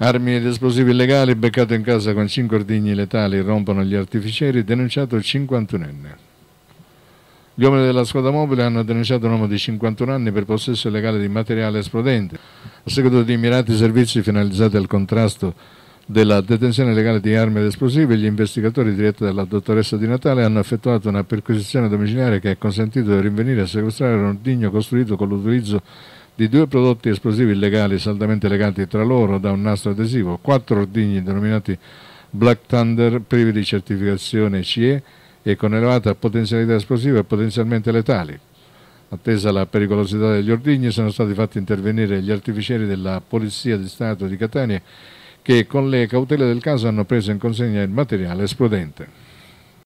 Armi ed esplosivi illegali, beccato in casa con 5 ordigni letali, rompono gli artificieri, denunciato il 51enne. Gli uomini della squadra mobile hanno denunciato un uomo di 51 anni per possesso illegale di materiale esplodente, a seguito di mirati servizi finalizzati al contrasto della detenzione illegale di armi ed esplosivi, gli investigatori diretti dalla dottoressa Di Natale hanno effettuato una perquisizione domiciliare che ha consentito di rinvenire e sequestrare un ordigno costruito con l'utilizzo di due prodotti esplosivi illegali saldamente legati tra loro da un nastro adesivo, quattro ordigni denominati Black Thunder privi di certificazione CE e con elevata potenzialità esplosiva e potenzialmente letali. Attesa la pericolosità degli ordigni, sono stati fatti intervenire gli artificieri della Polizia di Stato di Catania che con le cautele del caso hanno preso in consegna il materiale esplodente.